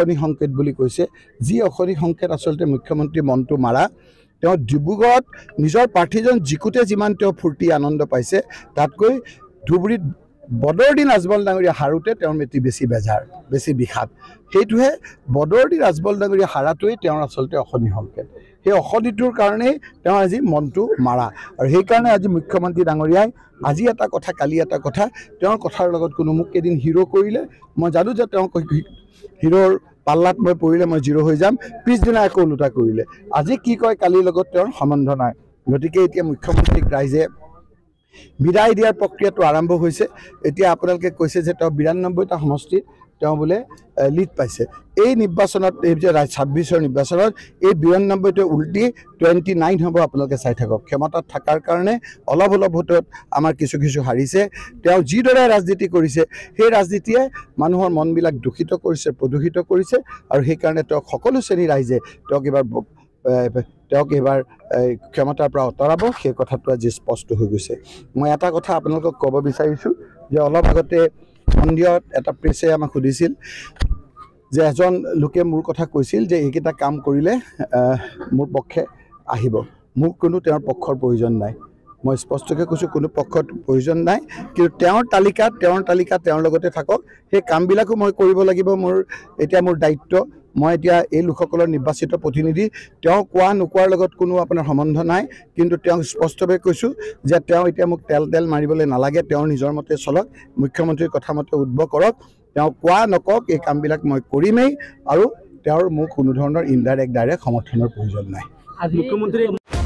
অশনি সংকেত বুলি কৈছে যি অশনি সংকেত আচলতে মুখ্যমন্ত্ৰী মনটো মাৰা তেওঁ ডিব্ৰুগড়ত নিজৰ প্ৰাৰ্থীজন জিকোতে যিমান তেওঁ ফূৰ্তি আনন্দ পাইছে তাতকৈ ধুবুৰীত বদৰদিন আজমল ডাঙৰীয়া হাৰোঁতে তেওঁৰ মেতি বেছি বেজাৰ বেছি বিষাদ সেইটোহে বদৰদিন আজমল ডাঙৰীয়া হাৰাটোৱেই তেওঁৰ আচলতে অশনি সংকেত সেই অশনিটোৰ কাৰণেই তেওঁ আজি মনটো মাৰা আৰু সেইকাৰণে আজি মুখ্যমন্ত্ৰী ডাঙৰীয়াই আজি এটা কথা কালি এটা কথা তেওঁৰ কথাৰ লগত কোনো মোক কেইদিন হিৰ' কৰিলে মই জানো যে তেওঁ হিৰ'ৰ পাল্লাত মই পৰিলে মই জিৰ' হৈ যাম পিছদিনা আকৌ ওলোটা কৰিলে আজি কি কয় কালিৰ লগত তেওঁৰ সম্বন্ধ নাই গতিকে এতিয়া মুখ্যমন্ত্ৰীক ৰাইজে বিদায় দিয়াৰ প্ৰক্ৰিয়াটো আৰম্ভ হৈছে এতিয়া আপোনালোকে কৈছে যে তেওঁ বিৰান্নব্বৈটা সমষ্টিত তেওঁ বোলে লিড পাইছে এই নিৰ্বাচনত এই যে ছাব্বিছৰ নিৰ্বাচনত এই বিৰান্নব্বৈটোৱে উল্টি টুৱেণ্টি নাইন হ'ব আপোনালোকে চাই থাকক ক্ষমতাত থকাৰ কাৰণে অলপ অলপ ভোটত আমাৰ কিছু কিছু হাৰিছে তেওঁ যিদৰে ৰাজনীতি কৰিছে সেই ৰাজনীতিয়ে মানুহৰ মনবিলাক দূষিত কৰিছে প্ৰদূষিত কৰিছে আৰু সেইকাৰণে তেওঁক সকলো শ্ৰেণীৰ ৰাইজে তেওঁক এইবাৰ তেওঁক এইবাৰ এই ক্ষমতাৰ পৰা আঁতৰাব সেই কথাটো আজি স্পষ্ট হৈ গৈছে মই এটা কথা আপোনালোকক ক'ব বিচাৰিছোঁ যে অলপ আগতে সন্ধিয়ত এটা প্ৰেছে আমাক সুধিছিল যে এজন লোকে মোৰ কথা কৈছিল যে এইকেইটা কাম কৰিলে মোৰ পক্ষে আহিব মোক কোনো তেওঁৰ পক্ষৰ প্ৰয়োজন নাই মই স্পষ্টকৈ কৈছোঁ কোনো পক্ষত প্ৰয়োজন নাই কিন্তু তেওঁৰ তালিকা তেওঁৰ তালিকা তেওঁৰ লগতে থাকক সেই কামবিলাকো মই কৰিব লাগিব মোৰ এতিয়া মোৰ দায়িত্ব মই এতিয়া এই লোকসকলৰ নিৰ্বাচিত প্ৰতিনিধি তেওঁ কোৱা নোকোৱাৰ লগত কোনো আপোনাৰ সম্বন্ধ নাই কিন্তু তেওঁক স্পষ্টভাৱে কৈছোঁ যে তেওঁ এতিয়া মোক তেল তেল মাৰিবলৈ নালাগে তেওঁৰ নিজৰ মতে চলক মুখ্যমন্ত্ৰীৰ কথা মতে উদ্ভৱ কৰক তেওঁ কোৱা নকওক এই কামবিলাক মই কৰিমেই আৰু তেওঁৰ মোক কোনো ধৰণৰ ইনডাইৰেক্ট ডাইৰেক্ট সমৰ্থনৰ প্ৰয়োজন নাই